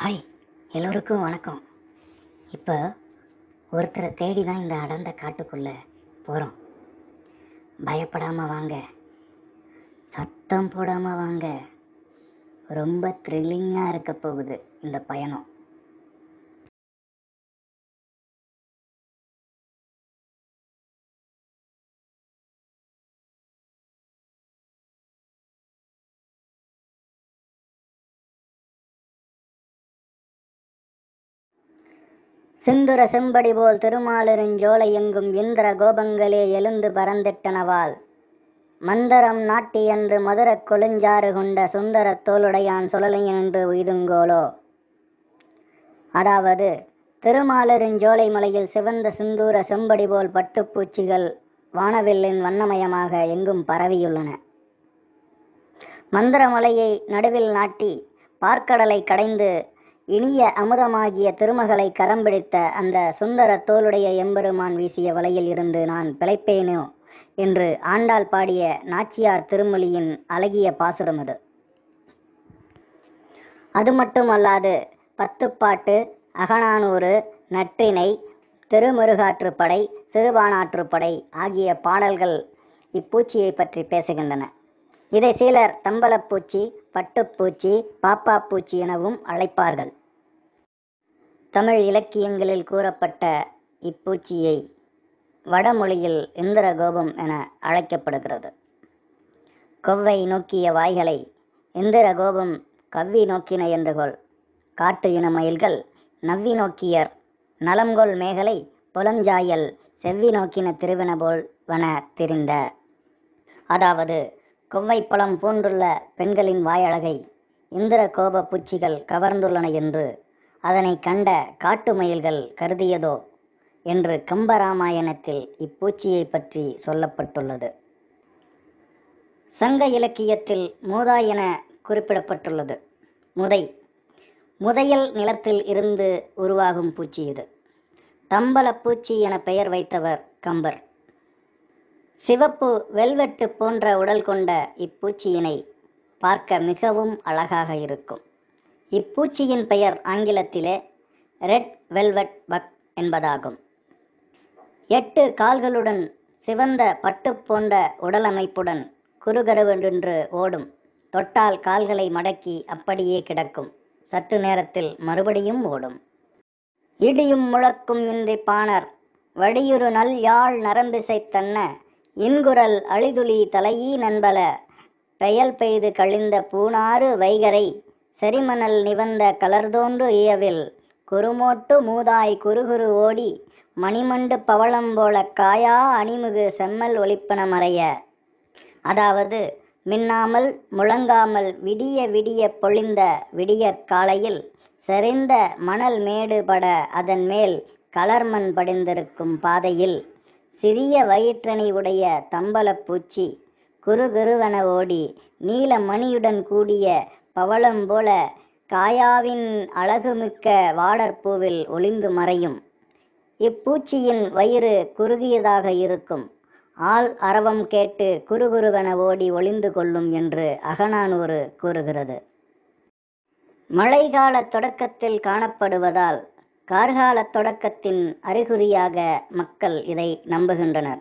hi எல்லோருக்கும் வணக்கம் இப்போ ஒருத்தரை தேடி தான் இந்த அடர்ந்த காட்டுக்குள்ளே போகிறோம் பயப்படாமல் வாங்க சத்தம் போடாமல் வாங்க ரொம்ப த்ரில்லிங்காக இருக்க போகுது இந்த பயணம் சிந்துர செம்படி போல் திருமாலிருஞ்சோலை எங்கும் இந்திர கோபங்களே எழுந்து பறந்திட்டனவாள் மந்தரம் நாட்டி என்று மதுரக் கொழுஞ்சாறு கொண்ட சுந்தரத் தோளுடையான் என்று உயிதுங்கோலோ அதாவது திருமாலிருஞ்சோலை மலையில் சிவந்த சிந்தூர செம்படி போல் பட்டுப்பூச்சிகள் வானவில்லின் வண்ணமயமாக எங்கும் பரவியுள்ளன மந்திரமலையை நடுவில் நாட்டி பார்க்கடலை கடைந்து இனிய அமுதமாகிய திருமகளை கரம் பிடித்த அந்த சுந்தர தோளுடைய எம்பெருமான் வீசிய வலையில் இருந்து நான் பிழைப்பேனோ என்று ஆண்டாள் பாடிய நாச்சியார் திருமொழியின் அழகிய பாசுரம் அது அது மட்டுமல்லாது பத்துப்பாட்டு அகனானூறு நற்றினை திருமுருகாற்றுப்படை சிறுபானாற்றுப்படை ஆகிய பாடல்கள் இப்பூச்சியை பற்றி பேசுகின்றன இதை சிலர் தம்பலப்பூச்சி பட்டுப்பூச்சி பாப்பா பூச்சி எனவும் அழைப்பார்கள் தமிழ் இலக்கியங்களில் கூறப்பட்ட இப்பூச்சியை வடமொழியில் இந்திரகோபம் என அழைக்கப்படுகிறது கொவ்வை நோக்கிய வாய்களை இந்திரகோபம் கவ்வி நோக்கின என்றுகொள் காட்டு இன மயில்கள் நவ்வி நோக்கியர் நலங்கொள் மேகலை புலஞ்சாயல் செவ்வி நோக்கின திருவினபோல் வன திரிந்த அதாவது கொவ்வைப்பழம் பூண்டுள்ள பெண்களின் வாயழகை இந்திர கோப பூச்சிகள் கவர்ந்துள்ளன என்று அதனை கண்ட காட்டு மயில்கள் கருதியதோ என்று கம்பராமாயணத்தில் இப்பூச்சியை பற்றி சொல்லப்பட்டுள்ளது சங்க இலக்கியத்தில் மூதா என குறிப்பிடப்பட்டுள்ளது முதை முதையல் நிலத்தில் இருந்து உருவாகும் பூச்சி இது தம்பல பூச்சி என பெயர் வைத்தவர் கம்பர் சிவப்பு வெல்வெட்டு போன்ற உடல் கொண்ட இப்பூச்சியினை பார்க்க மிகவும் அழகாக இருக்கும் இப்பூச்சியின் பெயர் ஆங்கிலத்திலே ரெட் வெல்வெட் பக் என்பதாகும் எட்டு கால்களுடன் சிவந்த பட்டு போன்ற உடலமைப்புடன் குறுகருவென்று ஓடும் தொட்டால் கால்களை மடக்கி அப்படியே கிடக்கும் சற்று நேரத்தில் மறுபடியும் ஓடும் இடியும் முழக்கும் இன்றி பாணர் வடியுறு நல் யாழ் நரம்பிசை தன்ன இன்குரல் அழிதுளி தலையீ நண்பல பெயல் பெய்து கழிந்த பூனாறு வைகரை செரிமணல் நிவந்த கலர்தோன்று இயவில் குறுமோட்டு மூதாய் குறுகுறு ஓடி மணிமண்டு பவளம் போல காயா அணிமுகு செம்மல் ஒளிப்பன மறைய அதாவது மின்னாமல் முழங்காமல் விடிய விடிய பொழிந்த விடியற் காலையில் செறிந்த மணல் மேடு பட அதன் மேல் கலர்மண் படிந்திருக்கும் பாதையில் சிறிய வயிற்றணி உடைய தம்பலப்பூச்சி குறுகுருவென ஓடி நீல மணியுடன் கூடிய பவளம் போல காயாவின் அழகுமிக்க வாடற்பூவில் ஒளிந்து மறையும் இப்பூச்சியின் வயிறு குறுகியதாக இருக்கும் ஆள் அரவம் கேட்டு குறுகுருவென ஓடி ஒளிந்து கொள்ளும் என்று அகனானூறு கூறுகிறது மழைக்கால தொடக்கத்தில் காணப்படுவதால் கார்கால தொடக்கத்தின் அறிகுறியாக மக்கள் இதை நம்புகின்றனர்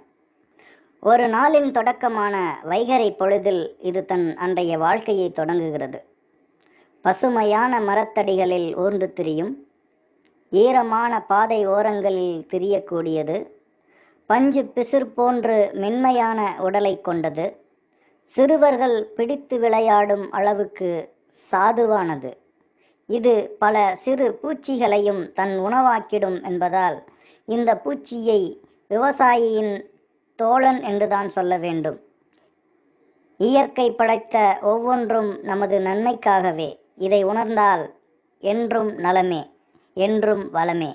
ஒரு நாளின் தொடக்கமான வைகரை பொழுதில் இது தன் அன்றைய வாழ்க்கையை தொடங்குகிறது பசுமையான மரத்தடிகளில் ஊர்ந்து திரியும் ஈரமான பாதை ஓரங்களில் திரியக்கூடியது பஞ்சு பிசுர் போன்று மென்மையான உடலை கொண்டது சிறுவர்கள் பிடித்து விளையாடும் அளவுக்கு சாதுவானது இது பல சிறு பூச்சிகளையும் தன் உணவாக்கிடும் என்பதால் இந்த பூச்சியை விவசாயியின் தோழன் என்றுதான் சொல்ல வேண்டும் இயற்கை படைத்த ஒவ்வொன்றும் நமது நன்மைக்காகவே இதை உணர்ந்தால் என்றும் நலமே என்றும் வளமே